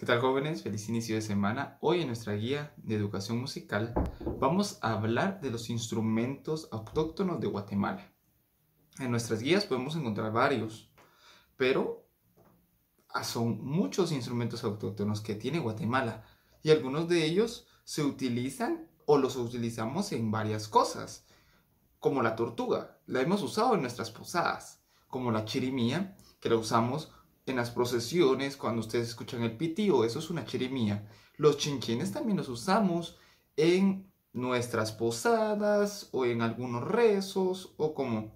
¿Qué tal jóvenes? Feliz inicio de semana. Hoy en nuestra guía de educación musical vamos a hablar de los instrumentos autóctonos de Guatemala. En nuestras guías podemos encontrar varios, pero ah, son muchos instrumentos autóctonos que tiene Guatemala y algunos de ellos se utilizan o los utilizamos en varias cosas, como la tortuga, la hemos usado en nuestras posadas, como la chirimía, que la usamos en las procesiones, cuando ustedes escuchan el pitío, eso es una chirimía. Los chinchines también los usamos en nuestras posadas o en algunos rezos o como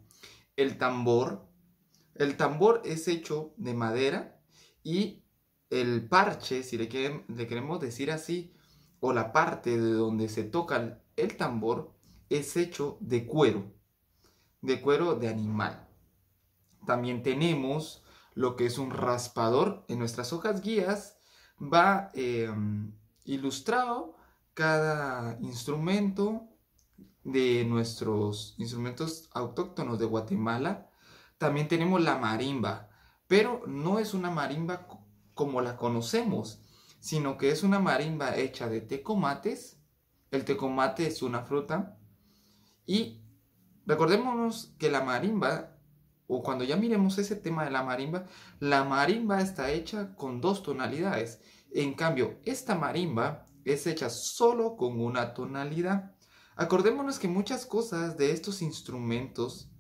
el tambor. El tambor es hecho de madera y el parche, si le, le queremos decir así, o la parte de donde se toca el tambor, es hecho de cuero, de cuero de animal. También tenemos lo que es un raspador. En nuestras hojas guías va em, ilustrado cada instrumento de nuestros instrumentos autóctonos de Guatemala. También tenemos la marimba, pero no es una marimba como la conocemos, sino que es una marimba hecha de tecomates. El tecomate es una fruta. Y recordémonos que la marimba o cuando ya miremos ese tema de la marimba, la marimba está hecha con dos tonalidades. En cambio, esta marimba es hecha solo con una tonalidad. Acordémonos que muchas cosas de estos instrumentos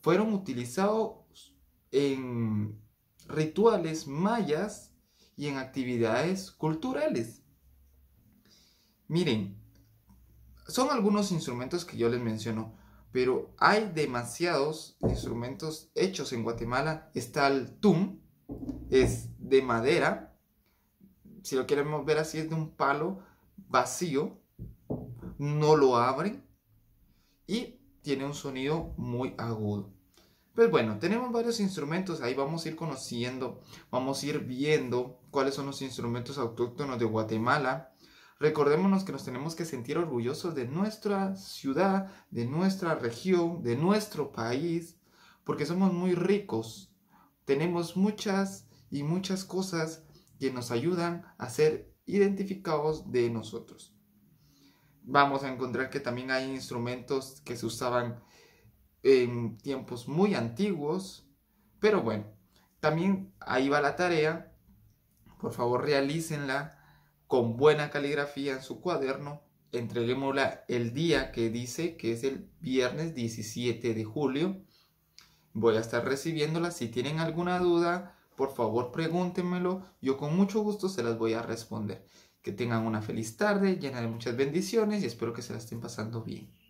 fueron utilizados en rituales mayas y en actividades culturales. Miren, son algunos instrumentos que yo les menciono pero hay demasiados instrumentos hechos en Guatemala. Está el tum, es de madera, si lo queremos ver así, es de un palo vacío, no lo abren y tiene un sonido muy agudo. Pues bueno, tenemos varios instrumentos, ahí vamos a ir conociendo, vamos a ir viendo cuáles son los instrumentos autóctonos de Guatemala Recordémonos que nos tenemos que sentir orgullosos de nuestra ciudad, de nuestra región, de nuestro país, porque somos muy ricos. Tenemos muchas y muchas cosas que nos ayudan a ser identificados de nosotros. Vamos a encontrar que también hay instrumentos que se usaban en tiempos muy antiguos, pero bueno, también ahí va la tarea. Por favor, realícenla con buena caligrafía en su cuaderno, entreguémosla el día que dice que es el viernes 17 de julio. Voy a estar recibiéndola. Si tienen alguna duda, por favor pregúntenmelo. Yo con mucho gusto se las voy a responder. Que tengan una feliz tarde, llena de muchas bendiciones y espero que se la estén pasando bien.